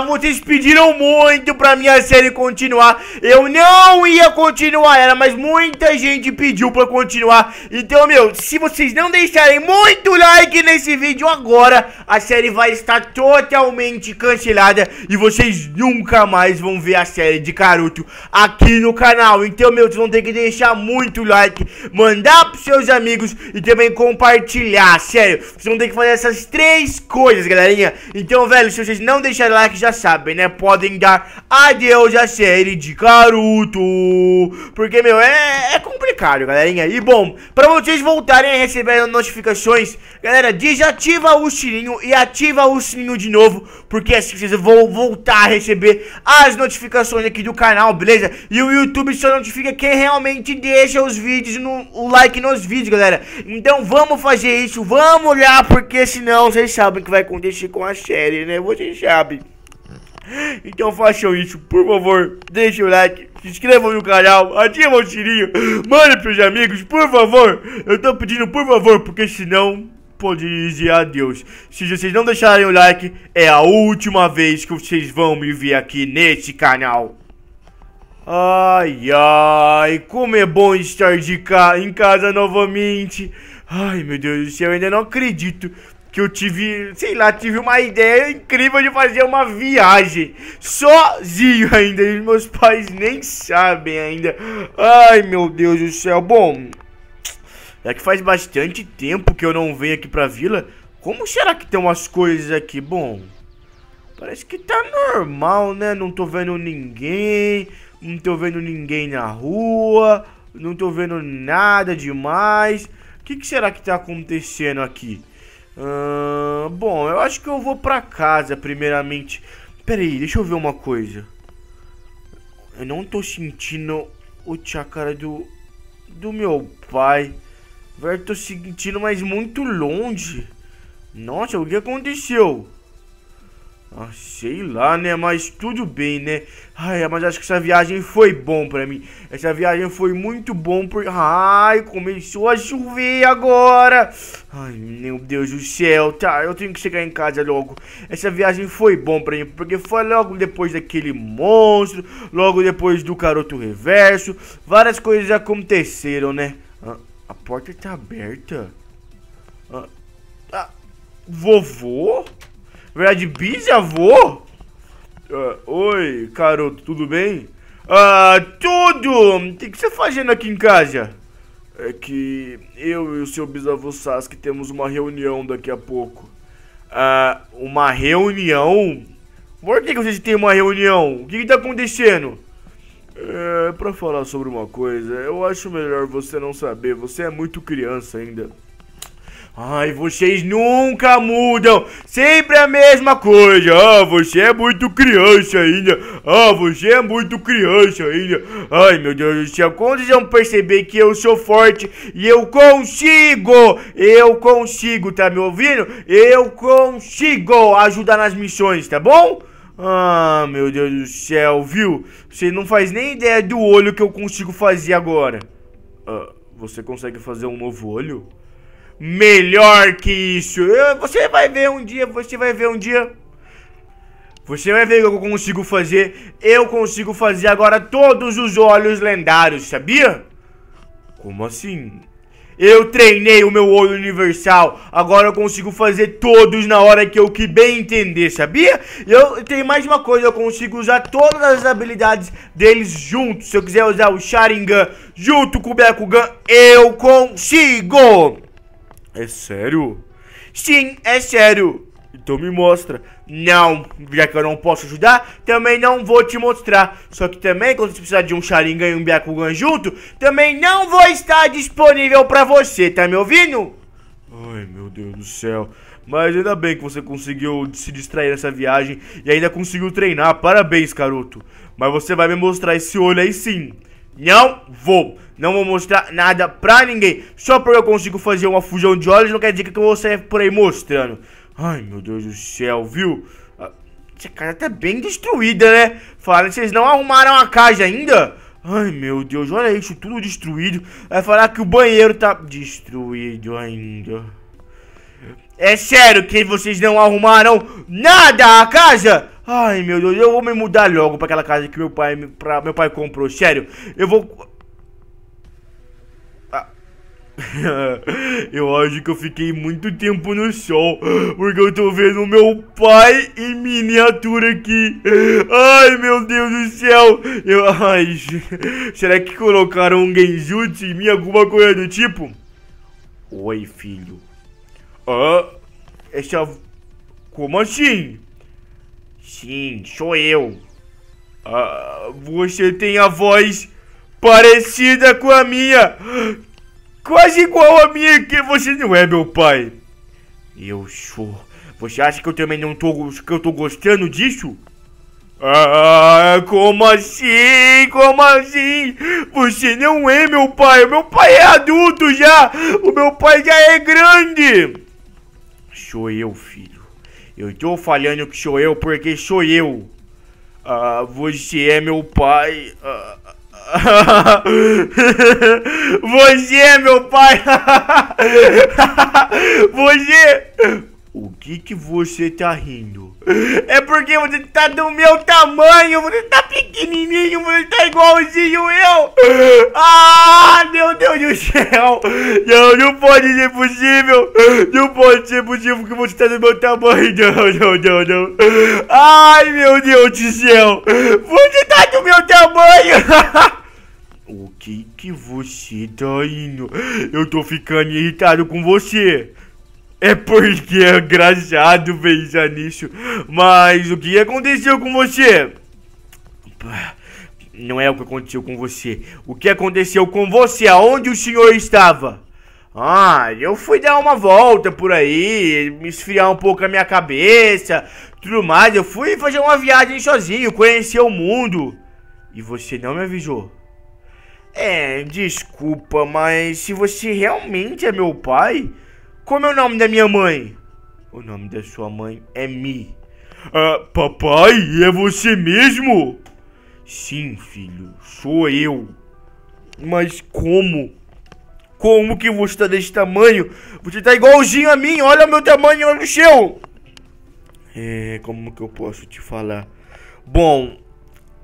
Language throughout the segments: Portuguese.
vocês pediram muito pra minha série continuar. Eu não ia continuar ela, mas muita gente pediu pra continuar. Então, meu, se vocês não deixarem muito like nesse vídeo agora, a série vai estar totalmente cancelada e vocês nunca mais vão ver a série de Karuto aqui no canal. Então, meu, vocês vão ter que deixar muito like, mandar pros seus amigos e também compartilhar. Sério, vocês vão ter que fazer essas três coisas, galerinha. Então, velho, se vocês não deixarem like, já sabem, né? Podem dar adeus à série de Caruto. Porque, meu, é, é complicado, galerinha. E, bom, pra vocês voltarem a receber notificações, galera, desativa o sininho e ativa o sininho de novo. Porque assim vocês vão voltar a receber as notificações aqui do canal, beleza? E o YouTube só notifica quem realmente deixa os vídeos, no, o like nos vídeos, galera. Então vamos fazer isso, vamos olhar, porque senão vocês sabem o que vai acontecer com a série, né? Vocês sabem então façam isso, por favor. Deixem o like, se inscrevam no canal, ativem o sininho, mandem pros amigos, por favor. Eu tô pedindo por favor, porque senão pode dizer adeus. Se vocês não deixarem o like, é a última vez que vocês vão me ver aqui nesse canal. Ai, ai, como é bom estar de cá, em casa novamente. Ai, meu Deus do céu, eu ainda não acredito que eu tive, sei lá, tive uma ideia incrível de fazer uma viagem sozinho ainda. E meus pais nem sabem ainda. Ai, meu Deus do céu. Bom, é que faz bastante tempo que eu não venho aqui pra vila. Como será que tem umas coisas aqui? Bom, parece que tá normal, né? Não tô vendo ninguém, não tô vendo ninguém na rua, não tô vendo nada demais. O que, que será que tá acontecendo aqui? bom, eu acho que eu vou pra casa primeiramente. Pera aí, deixa eu ver uma coisa. Eu não tô sentindo o chacara do, do meu pai. Velho, tô sentindo, mas muito longe. Nossa, o que aconteceu? Ah, sei lá, né? Mas tudo bem, né? Ai, mas acho que essa viagem foi bom pra mim. Essa viagem foi muito bom por... Ai, começou a chover agora. Ai, meu Deus do céu. Tá, eu tenho que chegar em casa logo. Essa viagem foi bom pra mim, porque foi logo depois daquele monstro, logo depois do caroto reverso. Várias coisas aconteceram, né? Ah, a porta tá aberta. Ah, ah, vovô? Brad bisavô. avô? Uh, oi, garoto, tudo bem? Ah, uh, tudo! O que você tá fazendo aqui em casa? É que eu e o seu bisavô Sasuke temos uma reunião daqui a pouco. uh, uma reunião? Por que, que vocês têm uma reunião? O que, que tá acontecendo? É, pra falar sobre uma coisa, eu acho melhor você não saber, você é muito criança ainda. Ai, vocês nunca mudam, sempre a mesma coisa. Ah, você é muito criança ainda. Ah, você é muito criança ainda. Ai, meu Deus do céu, quando vocês vão perceber que eu sou forte e eu consigo, eu consigo, tá me ouvindo? Eu consigo ajudar nas missões, tá bom? Ah, meu Deus do céu, viu? Você não faz nem ideia do olho que eu consigo fazer agora. Ah, você consegue fazer um novo olho? melhor que isso. você vai ver um dia, você vai ver um dia. Você vai ver o que eu consigo fazer. Eu consigo fazer agora todos os olhos lendários, sabia? Como assim? Eu treinei o meu olho universal. Agora eu consigo fazer todos na hora que eu que bem entender, sabia? Eu tenho mais uma coisa, eu consigo usar todas as habilidades deles juntos. Se eu quiser usar o Sharingan junto com o Byakugan, eu consigo. É sério? Sim, é sério. Então me mostra. Não, já que eu não posso ajudar, também não vou te mostrar. Só que também, quando você precisar de um Sharingan e um Byakugan junto, também não vou estar disponível pra você, tá me ouvindo? Ai, meu Deus do céu. Mas ainda bem que você conseguiu se distrair nessa viagem e ainda conseguiu treinar. Parabéns, garoto. Mas você vai me mostrar esse olho aí sim. Não vou. Não vou mostrar nada pra ninguém. Só porque eu consigo fazer uma fusão de olhos não quer dizer que eu vou sair por aí mostrando. Ai, meu Deus do céu, viu? Ah, essa casa tá bem destruída, né? Falaram que vocês não arrumaram a casa ainda? Ai, meu Deus, olha isso, tudo destruído. Vai falar que o banheiro tá destruído ainda. É sério que vocês não arrumaram nada a casa? Ai, meu Deus, eu vou me mudar logo para aquela casa que meu pai, pra, meu pai comprou. Sério, eu vou... Ah. eu acho que eu fiquei muito tempo no sol Porque eu tô vendo meu pai em miniatura aqui Ai meu Deus do céu eu, ai, Será que colocaram um genjutsu em mim? Alguma coisa do tipo? Oi filho Ah, essa... Como assim? Sim, sou eu. Ah, você tem a voz parecida com a minha. Quase igual a minha, que você não é meu pai. Eu sou. Você acha que eu também não tô, que eu tô gostando disso? Ah, como assim? Como assim? Você não é meu pai. O meu pai é adulto já. O meu pai já é grande. Sou eu, filho. Eu estou falando que sou eu porque sou eu. Ah, você é meu pai. Ah, você é meu pai. você. O que que você tá rindo? É porque você tá do meu tamanho, você tá pequenininho, você tá igualzinho eu. Ah, meu Deus do céu. Não, não pode ser possível. Não pode ser possível que você tá do meu tamanho. Não, não, não, não. Ai, meu Deus do céu. Você tá do meu tamanho. O que que você tá indo? Eu tô ficando irritado com você. É porque é engraçado, veja nisso. Mas o que aconteceu com você? Não é o que aconteceu com você. O que aconteceu com você? Aonde o senhor estava? Ah, eu fui dar uma volta por aí, me esfriar um pouco a minha cabeça, tudo mais. Eu fui fazer uma viagem sozinho, conhecer o mundo. E você não me avisou. É, desculpa, mas se você realmente é meu pai, como é o nome da minha mãe? O nome da sua mãe é Mi. Ah, papai, é você mesmo? Sim, filho, sou eu. Mas como? Como que você tá desse tamanho? Você tá igualzinho a mim, olha o meu tamanho, olha o seu. É, como que eu posso te falar? Bom,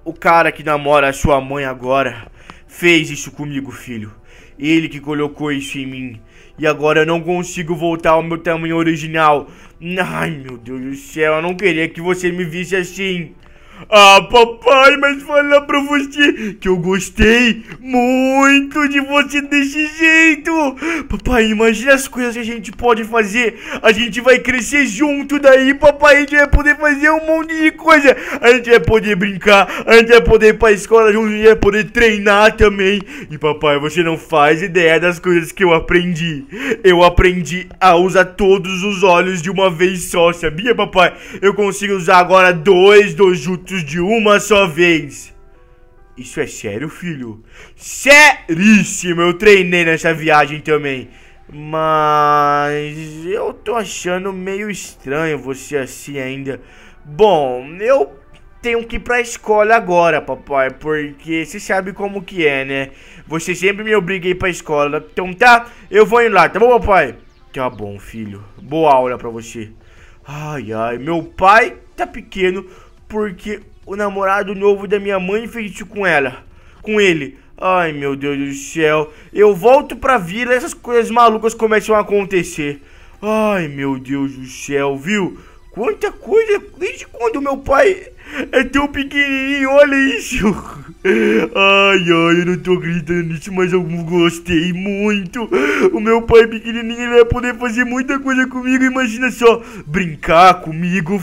o cara que namora a sua mãe agora fez isso comigo, filho. Ele que colocou isso em mim. E agora eu não consigo voltar ao meu tamanho original. Ai, meu Deus do céu, eu não queria que você me visse assim. Ah, papai, mas falar pra você que eu gostei muito de você desse jeito. Papai, imagina as coisas que a gente pode fazer. A gente vai crescer junto daí, papai. A gente vai poder fazer um monte de coisa. A gente vai poder brincar, a gente vai poder ir pra escola junto, a gente vai poder treinar também. E papai, você não faz ideia das coisas que eu aprendi. Eu aprendi a usar todos os olhos de uma vez só, sabia, papai? Eu consigo usar agora dois dojutos juntos de uma só vez. Isso é sério, filho? Seríssimo! Eu treinei nessa viagem também. Mas eu tô achando meio estranho você assim ainda. Bom, eu tenho que ir pra escola agora, papai, porque você sabe como que é, né? Você sempre me obriga a ir pra escola. Então tá, eu vou indo lá, tá bom, papai? Tá bom, filho. Boa aula pra você. Ai, ai, meu pai tá pequeno, porque o namorado novo da minha mãe fez isso com ela, com ele. Ai, meu Deus do céu. Eu volto pra vila e essas coisas malucas começam a acontecer. Ai, meu Deus do céu, viu? Quanta coisa desde quando meu pai é tão pequenininho, olha isso. Ai, ai, eu não tô acreditando nisso, mas eu gostei muito. O meu pai é pequenininho ele vai poder fazer muita coisa comigo, imagina só. Brincar comigo,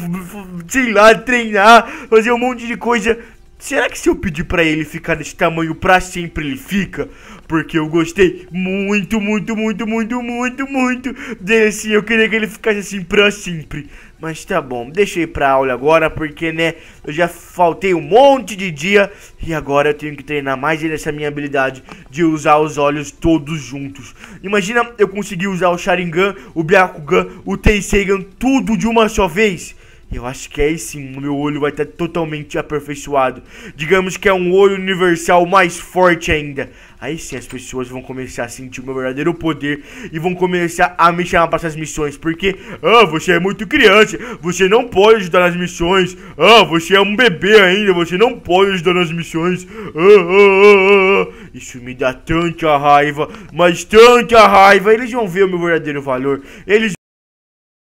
sei lá, treinar, fazer um monte de coisa. Será que se eu pedir pra ele ficar desse tamanho pra sempre ele fica? Porque eu gostei muito, muito, muito, muito, muito, muito desse. Eu queria que ele ficasse assim pra sempre. Mas tá bom, deixei pra aula agora porque, né, eu já faltei um monte de dia. E agora eu tenho que treinar mais nessa minha habilidade de usar os olhos todos juntos. Imagina eu conseguir usar o Sharingan, o Byakugan, o Tenseigan, tudo de uma só vez. Eu acho que é aí sim o meu olho vai estar totalmente aperfeiçoado. Digamos que é um olho universal mais forte ainda. Aí sim as pessoas vão começar a sentir o meu verdadeiro poder e vão começar a me chamar para essas missões. Porque, ah, você é muito criança, você não pode ajudar nas missões. Ah, você é um bebê ainda, você não pode ajudar nas missões. Ah, ah, ah, ah, ah. Isso me dá tanta raiva, mas tanta raiva. Eles vão ver o meu verdadeiro valor. Eles